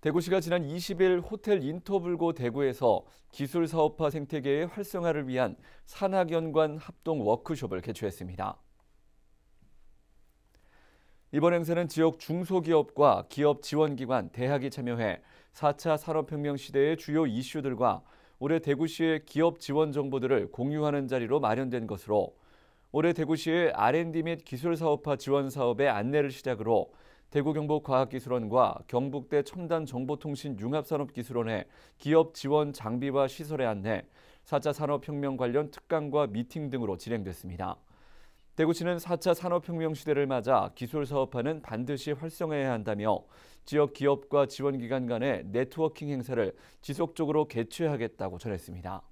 대구시가 지난 20일 호텔 인터블고 대구에서 기술 사업화 생태계의 활성화를 위한 산학연관 합동 워크숍을 개최했습니다. 이번 행사는 지역 중소기업과 기업 지원기관, 대학이 참여해 4차 산업혁명 시대의 주요 이슈들과 올해 대구시의 기업 지원 정보들을 공유하는 자리로 마련된 것으로 올해 대구시의 R&D 및 기술 사업화 지원 사업의 안내를 시작으로 대구경북과학기술원과 경북대 첨단정보통신융합산업기술원의 기업 지원 장비와 시설의 안내, 4차 산업혁명 관련 특강과 미팅 등으로 진행됐습니다. 대구시는 4차 산업혁명 시대를 맞아 기술 사업화는 반드시 활성화해야 한다며 지역 기업과 지원기관 간의 네트워킹 행사를 지속적으로 개최하겠다고 전했습니다.